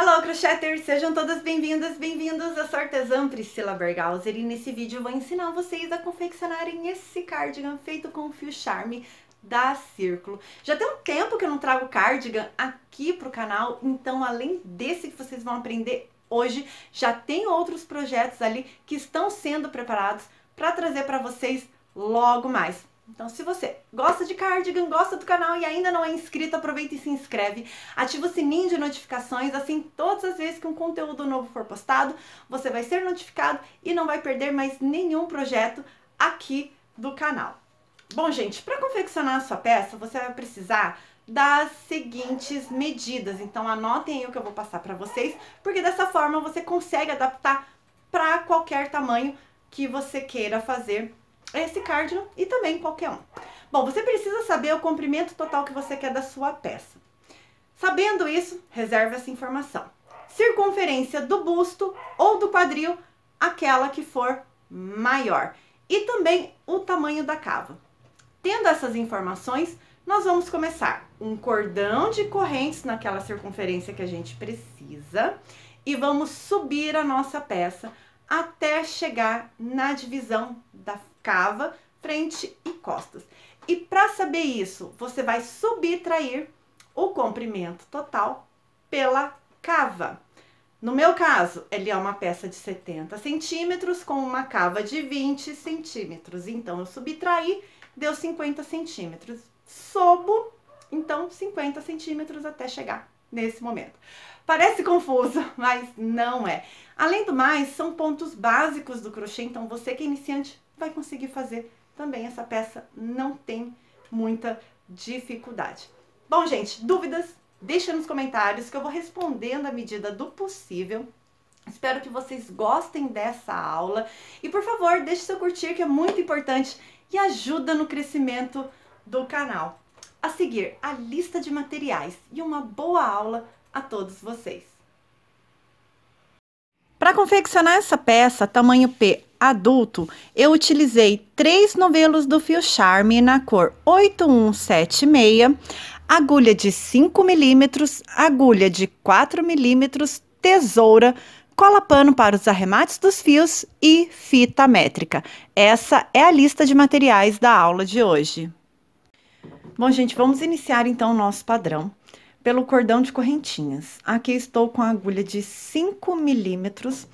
Hello Crocheters! Sejam todas bem-vindas, bem-vindos! Eu sou a artesã Priscila Berghauser e nesse vídeo eu vou ensinar vocês a confeccionarem esse cardigan feito com fio charme da Círculo. Já tem um tempo que eu não trago cardigan aqui pro canal, então além desse que vocês vão aprender hoje, já tem outros projetos ali que estão sendo preparados para trazer para vocês logo mais. Então, se você gosta de cardigan, gosta do canal e ainda não é inscrito, aproveita e se inscreve. Ativa o sininho de notificações, assim todas as vezes que um conteúdo novo for postado, você vai ser notificado e não vai perder mais nenhum projeto aqui do canal. Bom, gente, para confeccionar a sua peça, você vai precisar das seguintes medidas. Então, anotem aí o que eu vou passar para vocês, porque dessa forma você consegue adaptar para qualquer tamanho que você queira fazer esse cardigan e também qualquer um. Bom, você precisa saber o comprimento total que você quer da sua peça. Sabendo isso, reserve essa informação. Circunferência do busto ou do quadril, aquela que for maior. E também o tamanho da cava. Tendo essas informações, nós vamos começar um cordão de correntes naquela circunferência que a gente precisa e vamos subir a nossa peça até chegar na divisão da cava, frente e costas. E para saber isso, você vai subtrair o comprimento total pela cava. No meu caso, ele é uma peça de 70 centímetros com uma cava de 20 centímetros. Então, eu subtraí, deu 50 centímetros. Sobo, então, 50 centímetros até chegar nesse momento. Parece confuso, mas não é. Além do mais, são pontos básicos do crochê, então você que é iniciante vai conseguir fazer também essa peça, não tem muita dificuldade. Bom, gente, dúvidas? Deixa nos comentários que eu vou respondendo à medida do possível. Espero que vocês gostem dessa aula e por favor, deixe seu curtir que é muito importante e ajuda no crescimento do canal. A seguir, a lista de materiais e uma boa aula a todos vocês. Para confeccionar essa peça tamanho P adulto, eu utilizei três novelos do fio Charme na cor 8176, agulha de 5 milímetros, agulha de 4 milímetros, tesoura, cola pano para os arremates dos fios e fita métrica. Essa é a lista de materiais da aula de hoje. Bom, gente, vamos iniciar então o nosso padrão pelo cordão de correntinhas. Aqui estou com a agulha de 5 milímetros,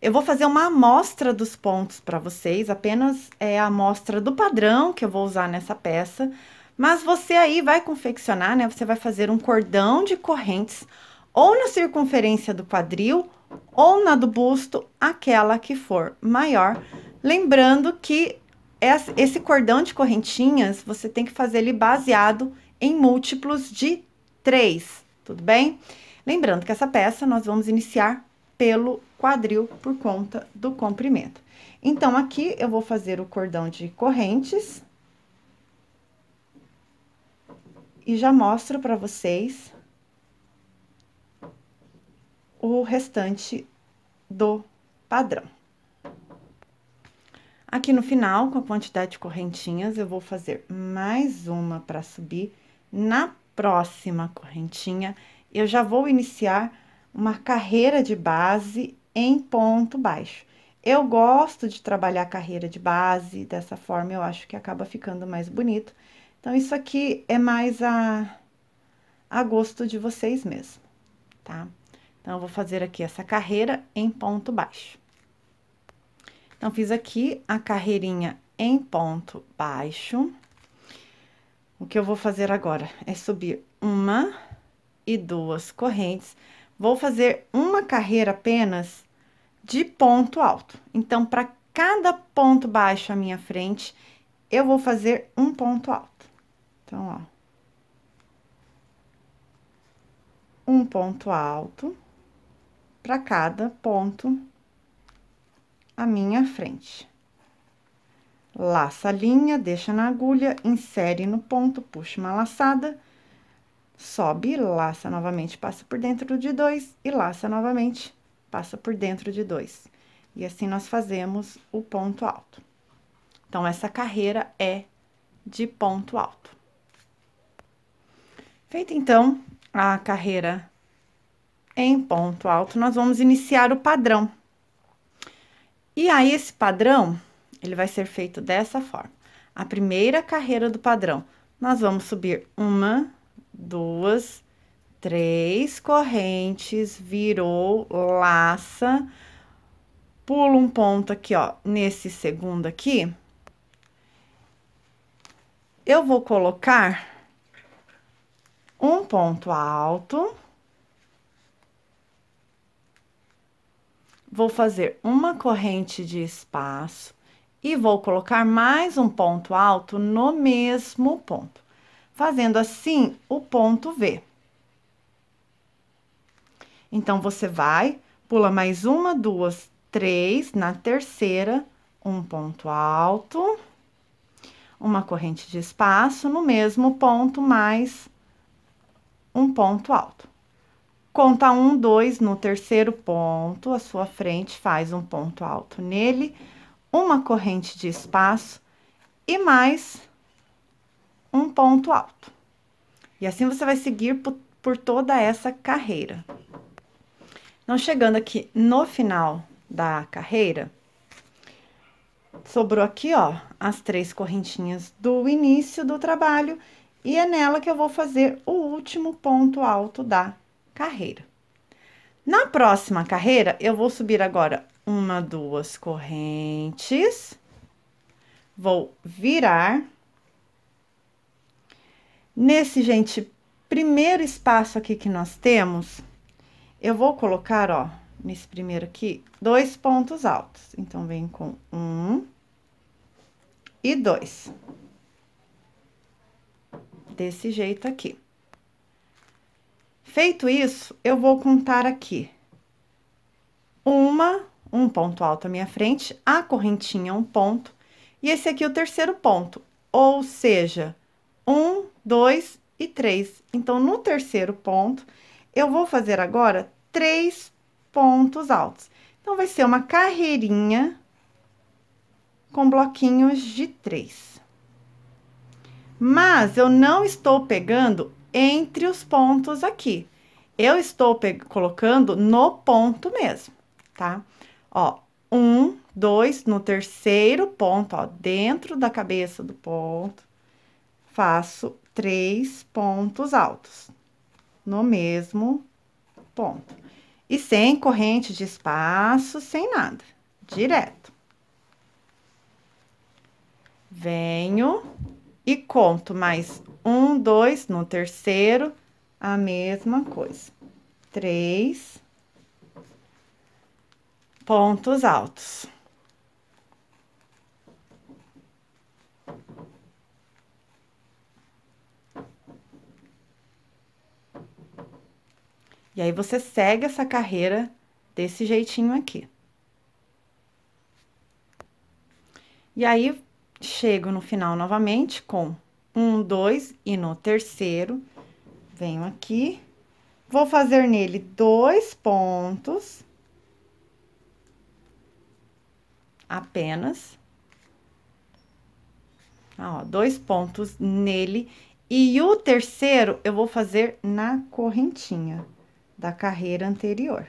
eu vou fazer uma amostra dos pontos para vocês, apenas é, a amostra do padrão que eu vou usar nessa peça. Mas você aí vai confeccionar, né? Você vai fazer um cordão de correntes ou na circunferência do quadril ou na do busto, aquela que for maior. Lembrando que esse cordão de correntinhas, você tem que fazer ele baseado em múltiplos de 3, tudo bem? Lembrando que essa peça nós vamos iniciar pelo quadril por conta do comprimento. Então, aqui eu vou fazer o cordão de correntes. E já mostro para vocês o restante do padrão. Aqui no final, com a quantidade de correntinhas, eu vou fazer mais uma para subir. Na próxima correntinha, eu já vou iniciar uma carreira de base em ponto baixo. Eu gosto de trabalhar carreira de base, dessa forma eu acho que acaba ficando mais bonito. Então, isso aqui é mais a, a gosto de vocês mesmo, tá? Então, eu vou fazer aqui essa carreira em ponto baixo. Então, fiz aqui a carreirinha em ponto baixo. O que eu vou fazer agora é subir uma e duas correntes vou fazer uma carreira apenas de ponto alto. Então, para cada ponto baixo à minha frente, eu vou fazer um ponto alto. Então, ó. Um ponto alto para cada ponto à minha frente. Laça a linha, deixa na agulha, insere no ponto, puxa uma laçada sobe, laça novamente, passa por dentro de dois e laça novamente, passa por dentro de dois. E assim nós fazemos o ponto alto. Então, essa carreira é de ponto alto. Feita então a carreira em ponto alto, nós vamos iniciar o padrão. E aí, esse padrão, ele vai ser feito dessa forma. A primeira carreira do padrão, nós vamos subir uma, duas, três correntes, virou, laça, pula um ponto aqui, ó, nesse segundo aqui. Eu vou colocar um ponto alto. Vou fazer uma corrente de espaço e vou colocar mais um ponto alto no mesmo ponto fazendo assim o ponto V. Então, você vai, pula mais uma, duas, três, na terceira, um ponto alto, uma corrente de espaço, no mesmo ponto, mais um ponto alto. Conta um, dois no terceiro ponto, a sua frente, faz um ponto alto nele, uma corrente de espaço e mais um ponto alto. E assim você vai seguir por, por toda essa carreira. Então, chegando aqui no final da carreira, sobrou aqui, ó, as três correntinhas do início do trabalho e é nela que eu vou fazer o último ponto alto da carreira. Na próxima carreira, eu vou subir agora uma, duas correntes, vou virar Nesse, gente, primeiro espaço aqui que nós temos, eu vou colocar, ó, nesse primeiro aqui, dois pontos altos. Então, vem com um e dois. Desse jeito aqui. Feito isso, eu vou contar aqui. Uma, um ponto alto à minha frente, a correntinha um ponto, e esse aqui é o terceiro ponto. Ou seja, um, dois e três. Então, no terceiro ponto, eu vou fazer agora três pontos altos. Então, vai ser uma carreirinha com bloquinhos de três. Mas, eu não estou pegando entre os pontos aqui. Eu estou colocando no ponto mesmo, tá? Ó, um, dois, no terceiro ponto, ó, dentro da cabeça do ponto faço três pontos altos no mesmo ponto. E sem corrente de espaço, sem nada, direto. Venho e conto mais um, dois, no terceiro, a mesma coisa. Três pontos altos. E aí você segue essa carreira desse jeitinho aqui. E aí chego no final novamente com um, dois e no terceiro venho aqui, vou fazer nele dois pontos apenas. Ó, dois pontos nele e o terceiro eu vou fazer na correntinha da carreira anterior.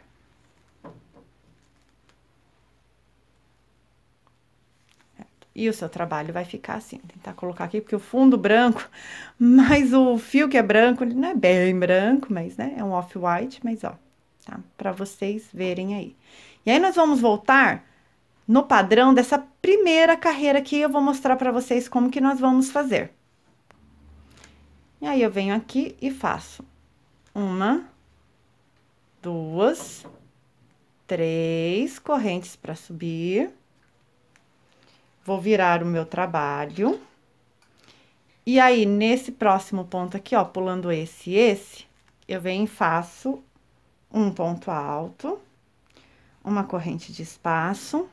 E o seu trabalho vai ficar assim, tentar colocar aqui, porque o fundo branco, mas o fio que é branco, ele não é bem branco, mas, né, é um off-white, mas, ó, tá? para vocês verem aí. E aí, nós vamos voltar no padrão dessa primeira carreira aqui, eu vou mostrar para vocês como que nós vamos fazer. E aí, eu venho aqui e faço uma, duas, três correntes para subir. Vou virar o meu trabalho. E aí, nesse próximo ponto aqui, ó, pulando esse e esse, eu venho e faço um ponto alto, uma corrente de espaço,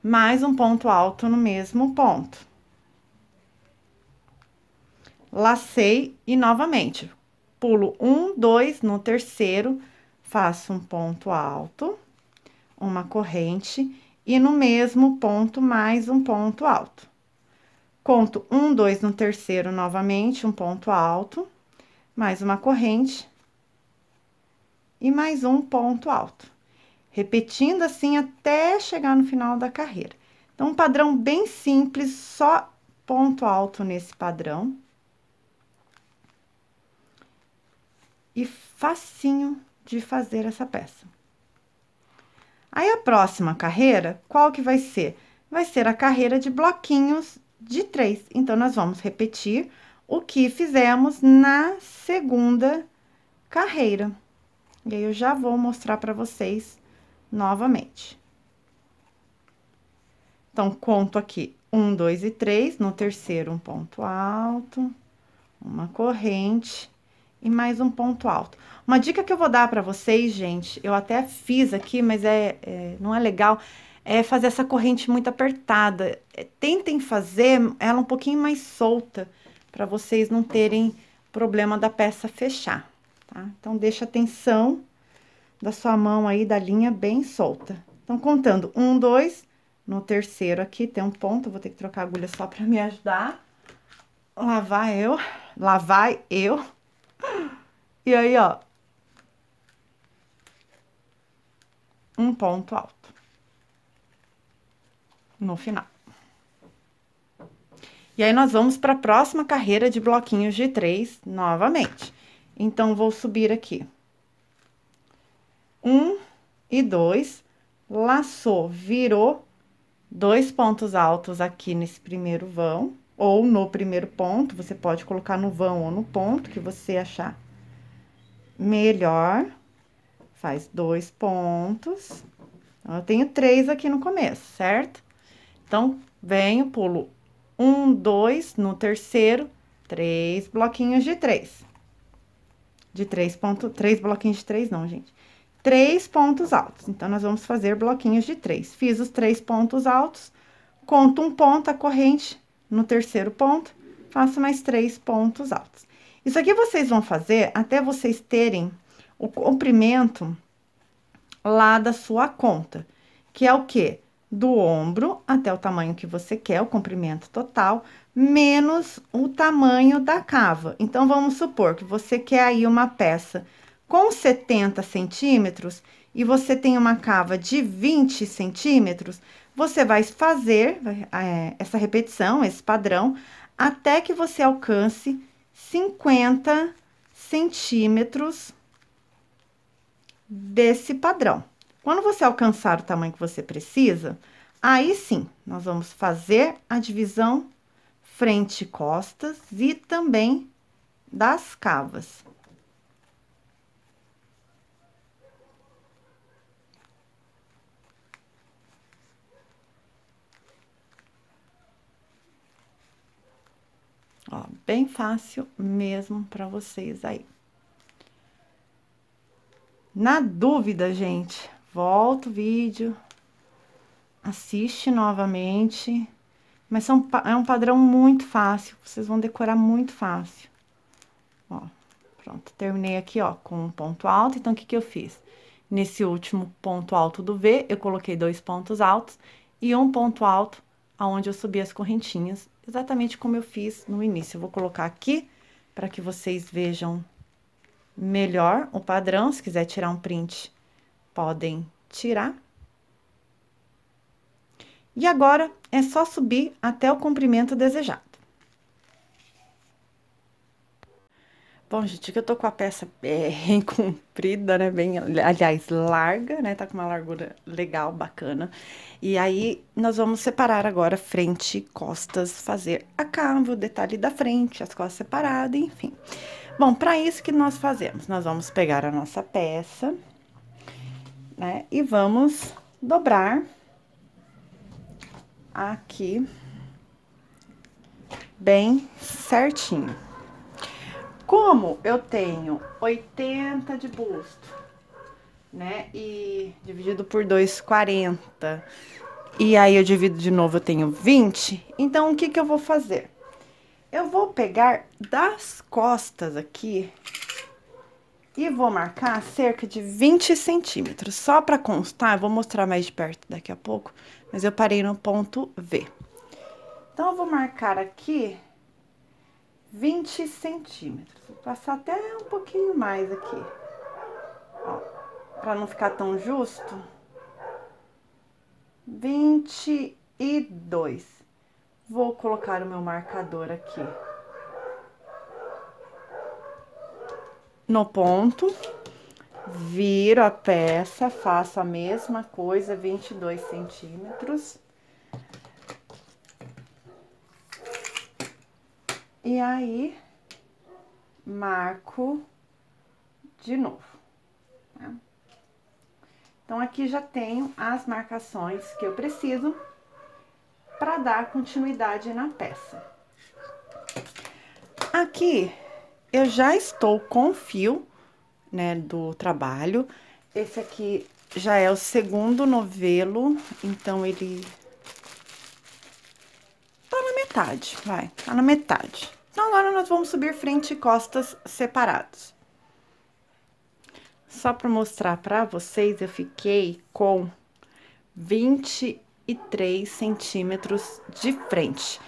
mais um ponto alto no mesmo ponto. Lacei e novamente pulo um, dois, no terceiro, faço um ponto alto, uma corrente, e no mesmo ponto, mais um ponto alto. Conto um, dois no terceiro novamente, um ponto alto, mais uma corrente, e mais um ponto alto. Repetindo assim até chegar no final da carreira. Então, um padrão bem simples, só ponto alto nesse padrão. e facinho de fazer essa peça. Aí a próxima carreira, qual que vai ser? Vai ser a carreira de bloquinhos de três. Então, nós vamos repetir o que fizemos na segunda carreira. E aí, eu já vou mostrar para vocês novamente. Então, conto aqui um, dois e três. No terceiro, um ponto alto, uma corrente e mais um ponto alto. Uma dica que eu vou dar para vocês, gente, eu até fiz aqui, mas é, é, não é legal, é fazer essa corrente muito apertada. É, tentem fazer ela um pouquinho mais solta, para vocês não terem problema da peça fechar, tá? Então, deixa a tensão da sua mão aí, da linha, bem solta. Então, contando, um, dois, no terceiro aqui tem um ponto, vou ter que trocar a agulha só para me ajudar. Lá vai eu, lá vai eu. E aí, ó. Um ponto alto. No final. E aí, nós vamos para a próxima carreira de bloquinhos de três novamente. Então, vou subir aqui. Um e dois. Laçou, virou dois pontos altos aqui nesse primeiro vão ou no primeiro ponto, você pode colocar no vão ou no ponto que você achar melhor. Faz dois pontos. Então, eu tenho três aqui no começo, certo? Então, venho, pulo um, dois, no terceiro, três bloquinhos de três. De três pontos, três bloquinhos de três não, gente. Três pontos altos. Então, nós vamos fazer bloquinhos de três. Fiz os três pontos altos, conto um ponto, a corrente no terceiro ponto, faço mais três pontos altos. Isso aqui vocês vão fazer até vocês terem o comprimento lá da sua conta, que é o quê? Do ombro até o tamanho que você quer, o comprimento total, menos o tamanho da cava. Então, vamos supor que você quer aí uma peça com 70 centímetros e você tem uma cava de 20 centímetros, você vai fazer é, essa repetição, esse padrão, até que você alcance 50 centímetros desse padrão. Quando você alcançar o tamanho que você precisa, aí sim, nós vamos fazer a divisão frente e costas e também das cavas. Ó, bem fácil mesmo para vocês aí. Na dúvida, gente, volta o vídeo, assiste novamente, mas são, é um padrão muito fácil, vocês vão decorar muito fácil. Ó, pronto, terminei aqui, ó, com um ponto alto, então, o que que eu fiz? Nesse último ponto alto do V, eu coloquei dois pontos altos e um ponto alto aonde eu subi as correntinhas exatamente como eu fiz no início. Eu vou colocar aqui para que vocês vejam melhor o padrão. Se quiser tirar um print, podem tirar. E agora é só subir até o comprimento desejado. Bom, gente, é que eu tô com a peça é, bem comprida, né? Bem, aliás, larga, né? Tá com uma largura legal, bacana. E aí, nós vamos separar agora frente, e costas, fazer a cava, o detalhe da frente, as costas separadas, enfim. Bom, para isso que nós fazemos? Nós vamos pegar a nossa peça, né? E vamos dobrar aqui bem certinho. Como eu tenho 80 de busto, né? E dividido por 2, 40. E aí eu divido de novo, eu tenho 20. Então, o que que eu vou fazer? Eu vou pegar das costas aqui e vou marcar cerca de 20 centímetros. Só para constar, eu vou mostrar mais de perto daqui a pouco, mas eu parei no ponto V. Então, eu vou marcar aqui 20 centímetros. Passar até um pouquinho mais aqui. Ó, pra não ficar tão justo. 22. Vou colocar o meu marcador aqui. No ponto. Viro a peça, faço a mesma coisa, 22 centímetros. E aí, marco de novo. Tá? Então, aqui já tenho as marcações que eu preciso para dar continuidade na peça. Aqui, eu já estou com o fio, né, do trabalho. Esse aqui já é o segundo novelo, então ele tá na metade, vai, tá na metade. Então, agora nós vamos subir frente e costas separados. Só para mostrar para vocês, eu fiquei com 23 centímetros de frente.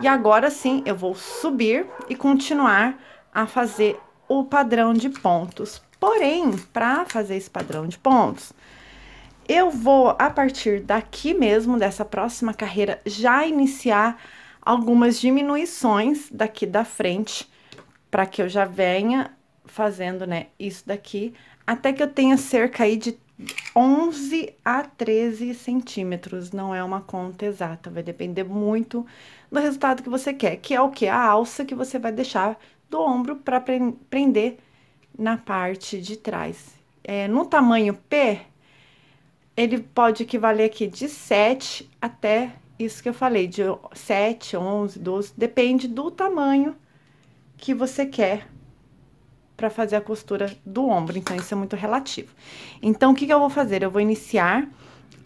E agora sim, eu vou subir e continuar a fazer o padrão de pontos. Porém, para fazer esse padrão de pontos, eu vou, a partir daqui mesmo, dessa próxima carreira, já iniciar algumas diminuições daqui da frente, para que eu já venha fazendo, né, isso daqui, até que eu tenha cerca aí de 11 a 13 centímetros, não é uma conta exata, vai depender muito do resultado que você quer, que é o que? A alça que você vai deixar do ombro para prender na parte de trás. É, no tamanho P, ele pode equivaler aqui de 7 até isso que eu falei, de 7, 11, 12, depende do tamanho que você quer para fazer a costura do ombro, então isso é muito relativo. Então, o que, que eu vou fazer? Eu vou iniciar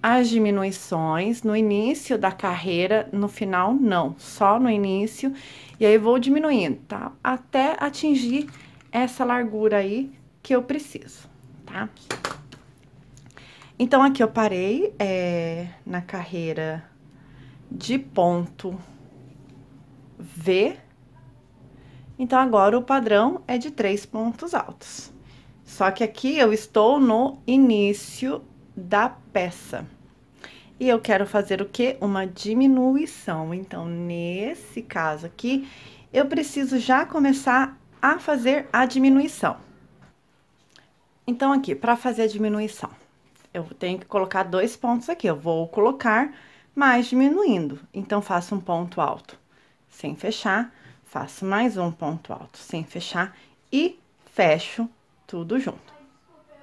as diminuições no início da carreira, no final não, só no início, e aí vou diminuindo, tá? Até atingir essa largura aí que eu preciso, tá? Então, aqui eu parei é, na carreira de ponto V. Então, agora o padrão é de três pontos altos. Só que aqui eu estou no início da peça. E eu quero fazer o que? Uma diminuição. Então, nesse caso aqui, eu preciso já começar a fazer a diminuição. Então, aqui, para fazer a diminuição, eu tenho que colocar dois pontos aqui. Eu vou colocar mas diminuindo. Então, faço um ponto alto sem fechar, faço mais um ponto alto sem fechar e fecho tudo junto,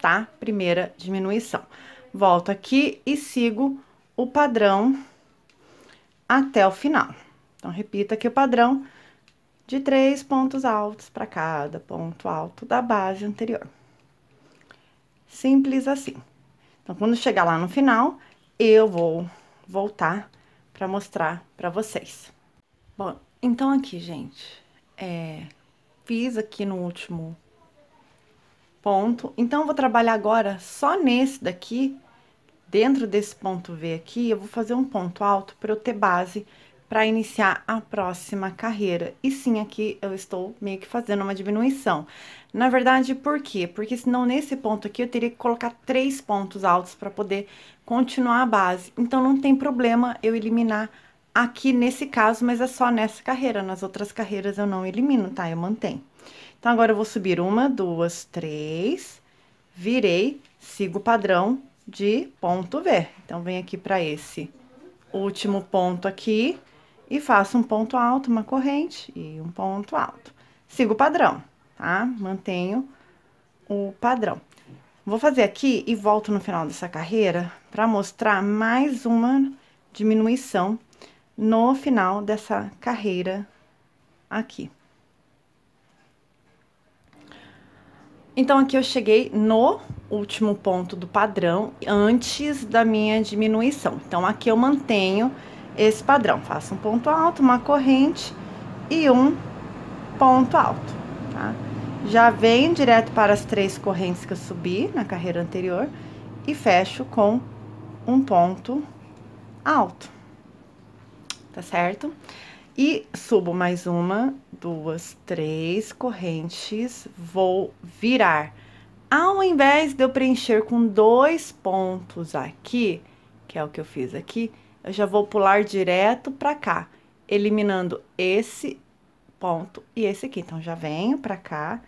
tá? Primeira diminuição. Volto aqui e sigo o padrão até o final. Então, repita aqui o padrão de três pontos altos para cada ponto alto da base anterior. Simples assim. Então, quando chegar lá no final, eu vou voltar para mostrar para vocês. Bom, então aqui, gente, é, fiz aqui no último ponto. Então, eu vou trabalhar agora só nesse daqui, dentro desse ponto V aqui, eu vou fazer um ponto alto para eu ter base para iniciar a próxima carreira. E sim, aqui eu estou meio que fazendo uma diminuição. Na verdade, por quê? Porque senão nesse ponto aqui eu teria que colocar três pontos altos para poder continuar a base. Então não tem problema eu eliminar aqui nesse caso, mas é só nessa carreira. Nas outras carreiras eu não elimino, tá? Eu mantenho. Então agora eu vou subir uma, duas, três, virei, sigo o padrão de ponto V. Então vem aqui para esse último ponto aqui, e faço um ponto alto, uma corrente e um ponto alto. Sigo o padrão, tá? Mantenho o padrão. Vou fazer aqui e volto no final dessa carreira para mostrar mais uma diminuição no final dessa carreira aqui. Então, aqui eu cheguei no último ponto do padrão, antes da minha diminuição. Então, aqui eu mantenho esse padrão. Faça um ponto alto, uma corrente e um ponto alto, tá? Já venho direto para as três correntes que eu subi na carreira anterior e fecho com um ponto alto, tá certo? E subo mais uma, duas, três correntes, vou virar. Ao invés de eu preencher com dois pontos aqui, que é o que eu fiz aqui, eu já vou pular direto para cá, eliminando esse ponto e esse aqui. Então, já venho para cá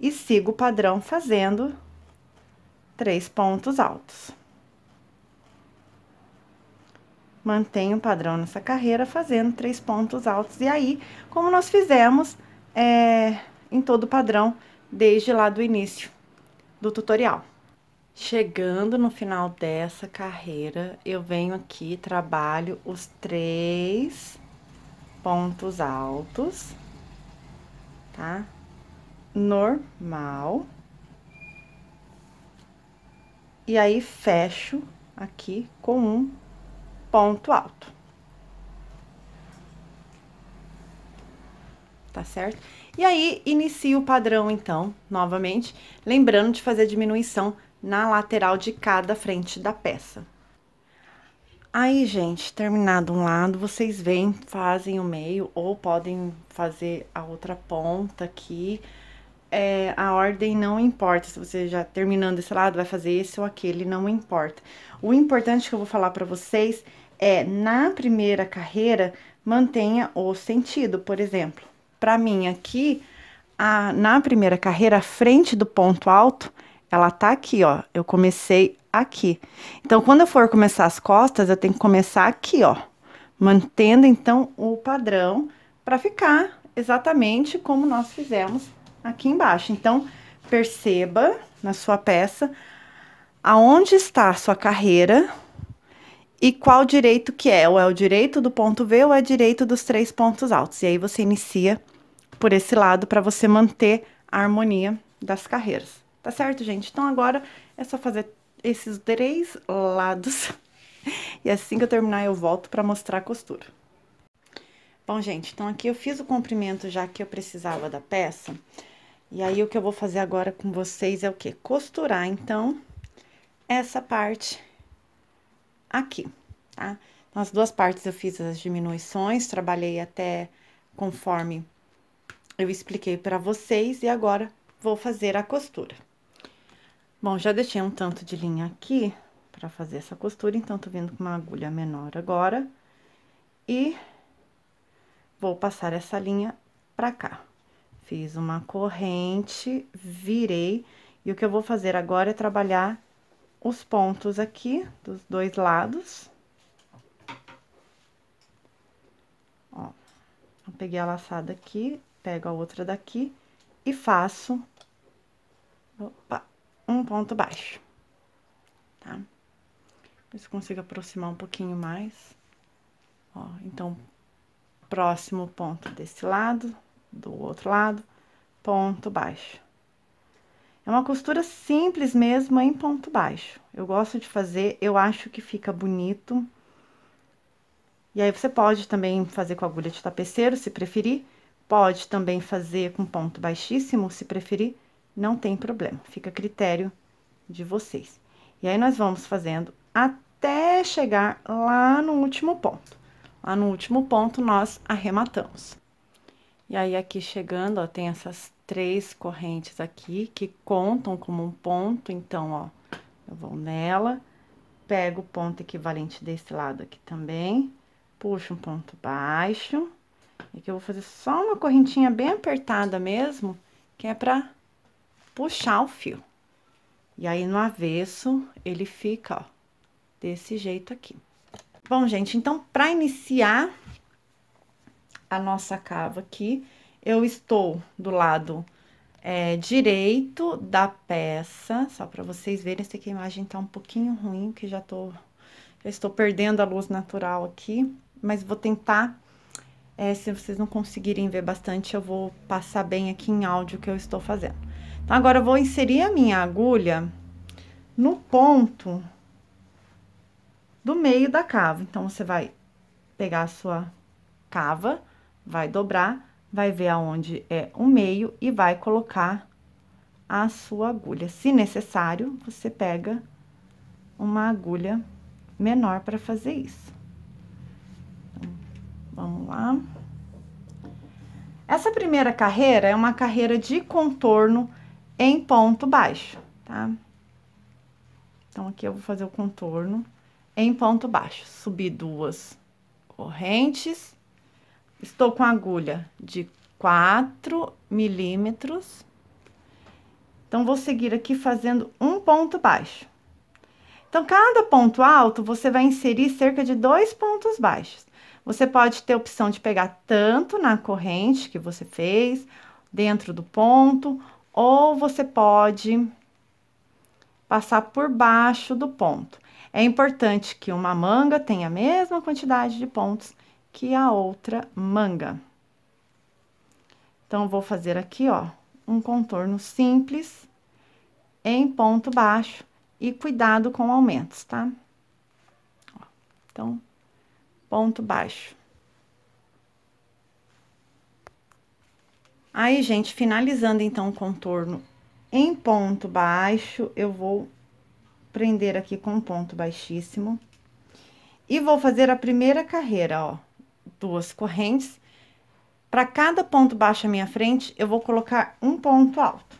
e sigo o padrão fazendo três pontos altos. Mantenho o padrão nessa carreira fazendo três pontos altos. E aí, como nós fizemos é, em todo o padrão desde lá do início do tutorial. Chegando no final dessa carreira, eu venho aqui, trabalho os três pontos altos, tá? Normal. E aí, fecho aqui com um ponto alto. Tá certo? E aí, inicio o padrão, então, novamente, lembrando de fazer a diminuição na lateral de cada frente da peça. Aí, gente, terminado um lado, vocês vêm, fazem o meio ou podem fazer a outra ponta aqui. É, a ordem não importa, se você já terminando esse lado, vai fazer esse ou aquele, não importa. O importante que eu vou falar pra vocês é, na primeira carreira, mantenha o sentido, por exemplo. Pra mim aqui, a, na primeira carreira, a frente do ponto alto ela tá aqui, ó. Eu comecei aqui. Então, quando eu for começar as costas, eu tenho que começar aqui, ó. Mantendo, então, o padrão para ficar exatamente como nós fizemos aqui embaixo. Então, perceba na sua peça aonde está a sua carreira e qual direito que é. Ou é o direito do ponto V ou é direito dos três pontos altos. E aí, você inicia por esse lado para você manter a harmonia das carreiras. Tá certo, gente? Então agora é só fazer esses três lados. E assim que eu terminar, eu volto pra mostrar a costura. Bom, gente, então aqui eu fiz o comprimento já que eu precisava da peça. E aí, o que eu vou fazer agora com vocês é o quê? Costurar, então, essa parte aqui, tá? Então, as duas partes eu fiz as diminuições, trabalhei até conforme eu expliquei para vocês. E agora, vou fazer a costura. Bom, já deixei um tanto de linha aqui para fazer essa costura, então, tô vindo com uma agulha menor agora. E vou passar essa linha pra cá. Fiz uma corrente, virei, e o que eu vou fazer agora é trabalhar os pontos aqui dos dois lados. Ó, eu peguei a laçada aqui, pego a outra daqui e faço... Opa! um ponto baixo, tá? Ver se consigo aproximar um pouquinho mais. Ó, então, próximo ponto desse lado, do outro lado, ponto baixo. É uma costura simples mesmo, em ponto baixo. Eu gosto de fazer, eu acho que fica bonito. E aí, você pode também fazer com agulha de tapeceiro, se preferir. Pode também fazer com ponto baixíssimo, se preferir não tem problema, fica a critério de vocês. E aí, nós vamos fazendo até chegar lá no último ponto. Lá no último ponto, nós arrematamos. E aí, aqui chegando, ó, tem essas três correntes aqui que contam como um ponto, então, ó, eu vou nela, pego o ponto equivalente desse lado aqui também, puxo um ponto baixo, e aqui eu vou fazer só uma correntinha bem apertada mesmo, que é pra puxar o fio. E aí, no avesso, ele fica, ó, desse jeito aqui. Bom, gente, então, para iniciar a nossa cava aqui, eu estou do lado é, direito da peça, só para vocês verem, essa aqui a imagem tá um pouquinho ruim, que já tô, já estou perdendo a luz natural aqui, mas vou tentar, é, se vocês não conseguirem ver bastante, eu vou passar bem aqui em áudio o que eu estou fazendo agora, eu vou inserir a minha agulha no ponto do meio da cava. Então, você vai pegar a sua cava, vai dobrar, vai ver aonde é o meio e vai colocar a sua agulha. Se necessário, você pega uma agulha menor para fazer isso. Então, vamos lá. Essa primeira carreira é uma carreira de contorno em ponto baixo, tá? Então, aqui eu vou fazer o contorno em ponto baixo. Subi duas correntes. Estou com agulha de 4 milímetros. Então, vou seguir aqui fazendo um ponto baixo. Então, cada ponto alto, você vai inserir cerca de dois pontos baixos. Você pode ter a opção de pegar tanto na corrente que você fez, dentro do ponto, ou você pode passar por baixo do ponto. É importante que uma manga tenha a mesma quantidade de pontos que a outra manga. Então, vou fazer aqui, ó, um contorno simples em ponto baixo e cuidado com aumentos, tá? Então, ponto baixo. Aí, gente, finalizando então o contorno em ponto baixo, eu vou prender aqui com um ponto baixíssimo. E vou fazer a primeira carreira, ó, duas correntes. Para cada ponto baixo à minha frente, eu vou colocar um ponto alto.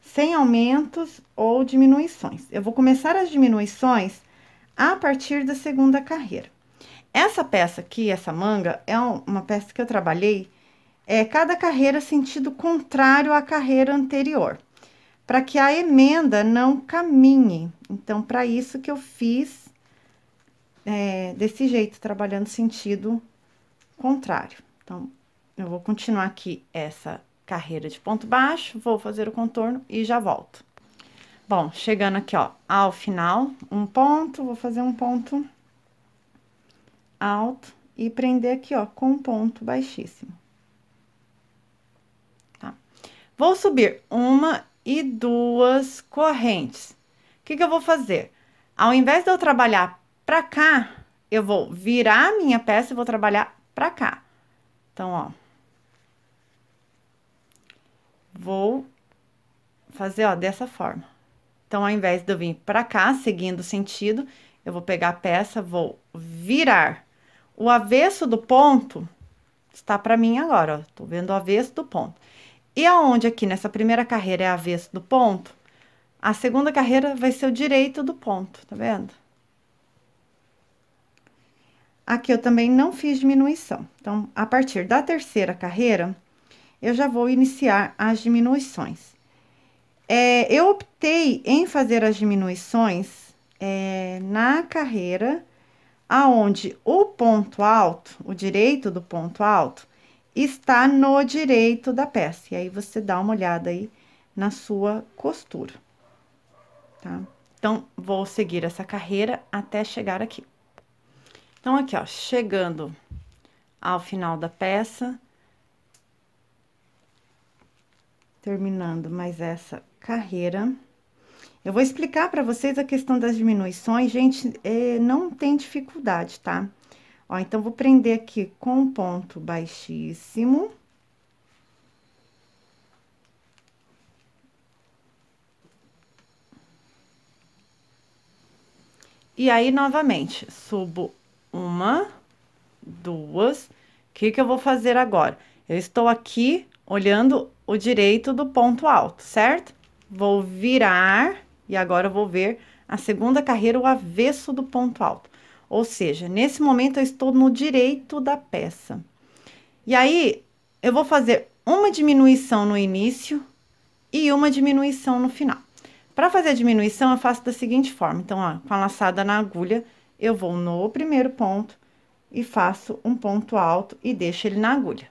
Sem aumentos ou diminuições. Eu vou começar as diminuições a partir da segunda carreira. Essa peça aqui, essa manga, é uma peça que eu trabalhei é, cada carreira sentido contrário à carreira anterior, para que a emenda não caminhe. Então, para isso que eu fiz é, desse jeito, trabalhando sentido contrário. Então, eu vou continuar aqui essa carreira de ponto baixo, vou fazer o contorno e já volto. Bom, chegando aqui, ó, ao final, um ponto, vou fazer um ponto alto e prender aqui, ó, com um ponto baixíssimo. Vou subir uma e duas correntes. O que, que eu vou fazer? Ao invés de eu trabalhar para cá, eu vou virar a minha peça e vou trabalhar para cá. Então, ó. Vou fazer, ó, dessa forma. Então, ao invés de eu vir para cá, seguindo o sentido, eu vou pegar a peça, vou virar. O avesso do ponto está para mim agora, ó. Tô vendo o avesso do ponto. E aonde aqui nessa primeira carreira é avesso do ponto, a segunda carreira vai ser o direito do ponto, tá vendo? Aqui eu também não fiz diminuição. Então, a partir da terceira carreira, eu já vou iniciar as diminuições. É, eu optei em fazer as diminuições é, na carreira aonde o ponto alto, o direito do ponto alto, está no direito da peça. E aí, você dá uma olhada aí na sua costura, tá? Então, vou seguir essa carreira até chegar aqui. Então, aqui, ó, chegando ao final da peça, terminando mais essa carreira. Eu vou explicar para vocês a questão das diminuições, gente, é, não tem dificuldade, tá? Ó, então, vou prender aqui com ponto baixíssimo. E aí, novamente, subo uma, duas. O que, que eu vou fazer agora? Eu estou aqui olhando o direito do ponto alto, certo? Vou virar e agora eu vou ver a segunda carreira, o avesso do ponto alto. Ou seja, nesse momento eu estou no direito da peça. E aí eu vou fazer uma diminuição no início e uma diminuição no final. Para fazer a diminuição, eu faço da seguinte forma. Então, ó, com a laçada na agulha, eu vou no primeiro ponto e faço um ponto alto e deixo ele na agulha.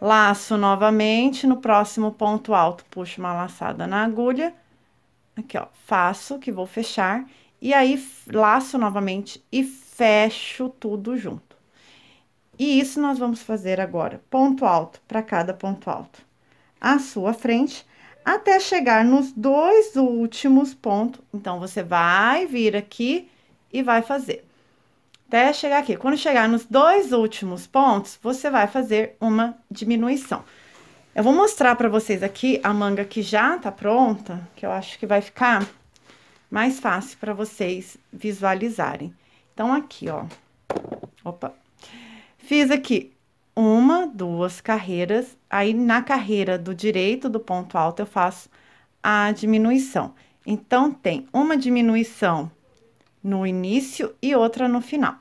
Laço novamente, no próximo ponto alto, puxo uma laçada na agulha. Aqui, ó, faço, que vou fechar. E aí, laço novamente e fecho tudo junto. E isso nós vamos fazer agora, ponto alto para cada ponto alto. À sua frente, até chegar nos dois últimos pontos. Então, você vai vir aqui e vai fazer. Até chegar aqui. Quando chegar nos dois últimos pontos, você vai fazer uma diminuição. Eu vou mostrar para vocês aqui a manga que já tá pronta, que eu acho que vai ficar mais fácil para vocês visualizarem. Então, aqui, ó. Opa. Fiz aqui uma, duas carreiras. Aí, na carreira do direito do ponto alto, eu faço a diminuição. Então, tem uma diminuição no início e outra no final.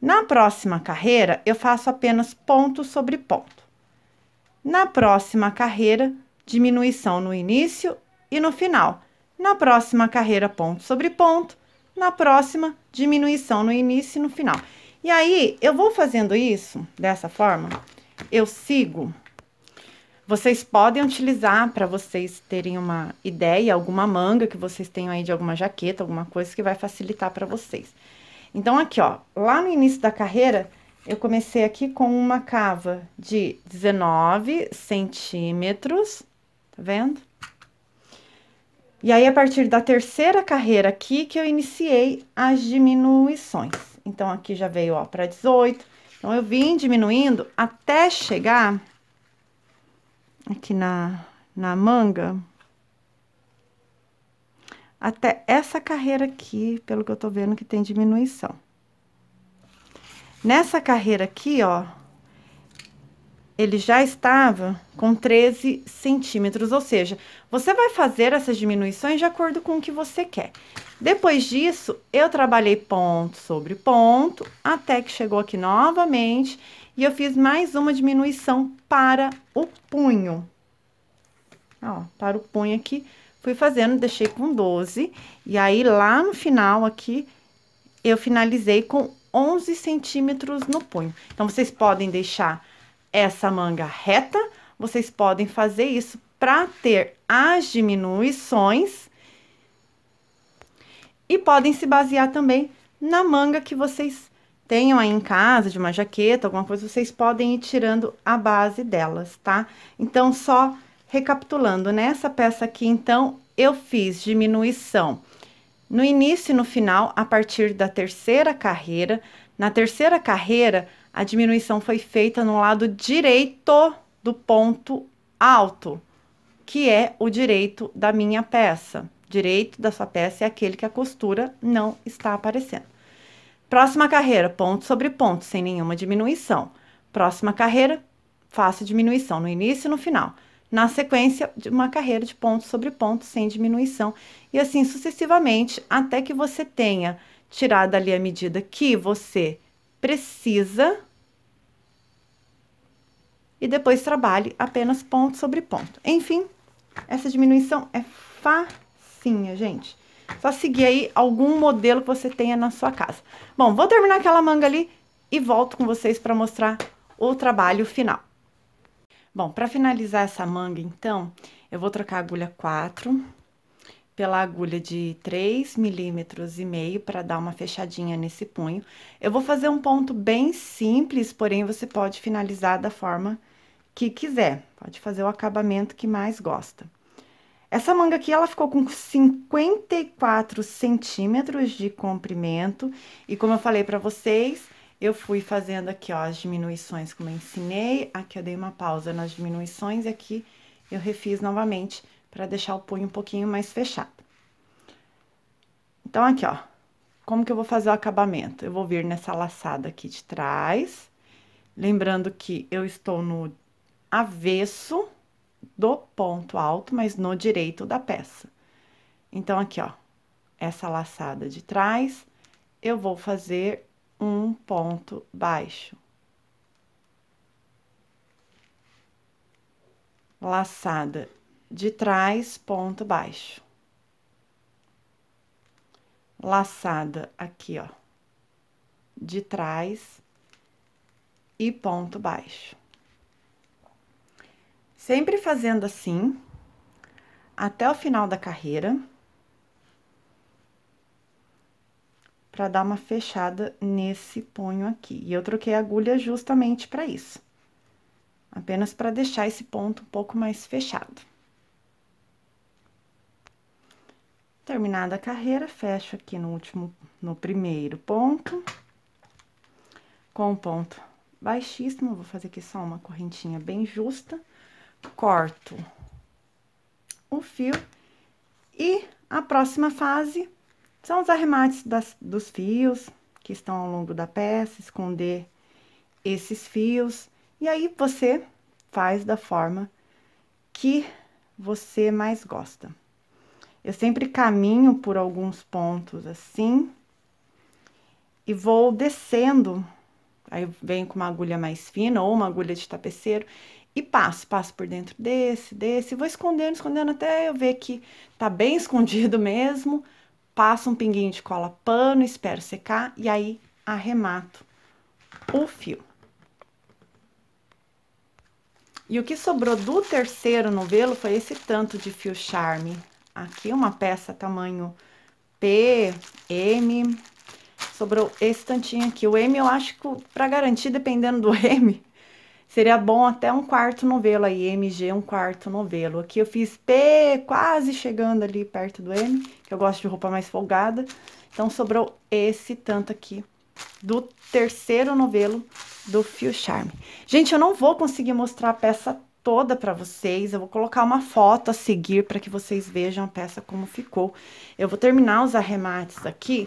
Na próxima carreira, eu faço apenas ponto sobre ponto. Na próxima carreira, diminuição no início e no final na próxima carreira ponto sobre ponto, na próxima diminuição no início e no final. E aí, eu vou fazendo isso dessa forma, eu sigo. Vocês podem utilizar para vocês terem uma ideia, alguma manga que vocês tenham aí de alguma jaqueta, alguma coisa que vai facilitar para vocês. Então, aqui, ó, lá no início da carreira, eu comecei aqui com uma cava de 19 centímetros, tá vendo? E aí, a partir da terceira carreira aqui, que eu iniciei as diminuições. Então, aqui já veio, ó, para 18. Então, eu vim diminuindo até chegar aqui na, na manga, até essa carreira aqui, pelo que eu tô vendo que tem diminuição. Nessa carreira aqui, ó, ele já estava com 13 centímetros, ou seja, você vai fazer essas diminuições de acordo com o que você quer. Depois disso, eu trabalhei ponto sobre ponto, até que chegou aqui novamente, e eu fiz mais uma diminuição para o punho. Ó, para o punho aqui, fui fazendo, deixei com 12, e aí lá no final aqui, eu finalizei com 11 centímetros no punho. Então, vocês podem deixar essa manga reta, vocês podem fazer isso para ter as diminuições e podem se basear também na manga que vocês tenham aí em casa, de uma jaqueta, alguma coisa, vocês podem ir tirando a base delas, tá? Então, só recapitulando, nessa né, peça aqui, então, eu fiz diminuição no início e no final, a partir da terceira carreira. Na terceira carreira, a diminuição foi feita no lado direito do ponto alto, que é o direito da minha peça. Direito da sua peça é aquele que a costura não está aparecendo. Próxima carreira, ponto sobre ponto, sem nenhuma diminuição. Próxima carreira, faço diminuição no início e no final. Na sequência, uma carreira de ponto sobre ponto, sem diminuição, e assim sucessivamente, até que você tenha tirado ali a medida que você precisa e depois trabalhe apenas ponto sobre ponto. Enfim, essa diminuição é facinha, gente. Só seguir aí algum modelo que você tenha na sua casa. Bom, vou terminar aquela manga ali e volto com vocês para mostrar o trabalho final. Bom, para finalizar essa manga, então, eu vou trocar a agulha 4 pela agulha de 3 milímetros e meio para dar uma fechadinha nesse punho. Eu vou fazer um ponto bem simples, porém você pode finalizar da forma que quiser. Pode fazer o acabamento que mais gosta. Essa manga aqui, ela ficou com 54 centímetros de comprimento. E como eu falei para vocês, eu fui fazendo aqui, ó, as diminuições como eu ensinei. Aqui eu dei uma pausa nas diminuições e aqui eu refiz novamente para deixar o punho um pouquinho mais fechado. Então, aqui, ó, como que eu vou fazer o acabamento? Eu vou vir nessa laçada aqui de trás, lembrando que eu estou no avesso do ponto alto, mas no direito da peça. Então, aqui, ó, essa laçada de trás, eu vou fazer um ponto baixo. Laçada de trás, ponto baixo. Laçada aqui, ó, de trás e ponto baixo. Sempre fazendo assim até o final da carreira. para dar uma fechada nesse punho aqui. E eu troquei a agulha justamente para isso. Apenas para deixar esse ponto um pouco mais fechado. Terminada a carreira, fecho aqui no último, no primeiro ponto, com um ponto baixíssimo, vou fazer aqui só uma correntinha bem justa, corto o fio e a próxima fase são os arremates das, dos fios que estão ao longo da peça, esconder esses fios, e aí você faz da forma que você mais gosta. Eu sempre caminho por alguns pontos assim e vou descendo. Aí venho com uma agulha mais fina ou uma agulha de tapeceiro e passo, passo por dentro desse, desse, vou escondendo, escondendo até eu ver que tá bem escondido mesmo. Passo um pinguinho de cola pano, espero secar e aí arremato o fio. E o que sobrou do terceiro novelo foi esse tanto de fio charme aqui uma peça tamanho P, M. Sobrou esse tantinho aqui. O M eu acho que para garantir, dependendo do M, seria bom até um quarto novelo aí, MG um quarto novelo. Aqui eu fiz P quase chegando ali perto do M, que eu gosto de roupa mais folgada. Então sobrou esse tanto aqui do terceiro novelo do Fio Charme. Gente, eu não vou conseguir mostrar a peça toda para vocês. Eu vou colocar uma foto a seguir para que vocês vejam a peça como ficou. Eu vou terminar os arremates aqui,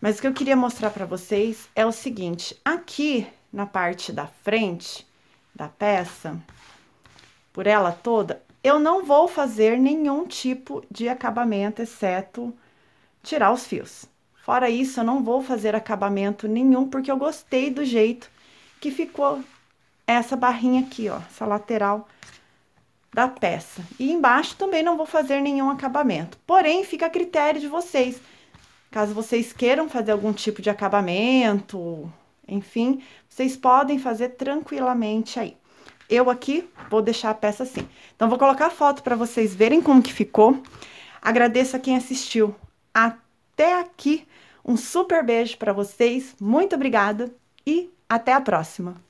mas o que eu queria mostrar para vocês é o seguinte. Aqui na parte da frente da peça, por ela toda, eu não vou fazer nenhum tipo de acabamento, exceto tirar os fios. Fora isso, eu não vou fazer acabamento nenhum, porque eu gostei do jeito que ficou essa barrinha aqui, ó, essa lateral da peça. E embaixo também não vou fazer nenhum acabamento. Porém, fica a critério de vocês. Caso vocês queiram fazer algum tipo de acabamento, enfim, vocês podem fazer tranquilamente aí. Eu aqui vou deixar a peça assim. Então, vou colocar a foto para vocês verem como que ficou. Agradeço a quem assistiu até aqui. Um super beijo para vocês, muito obrigada e até a próxima!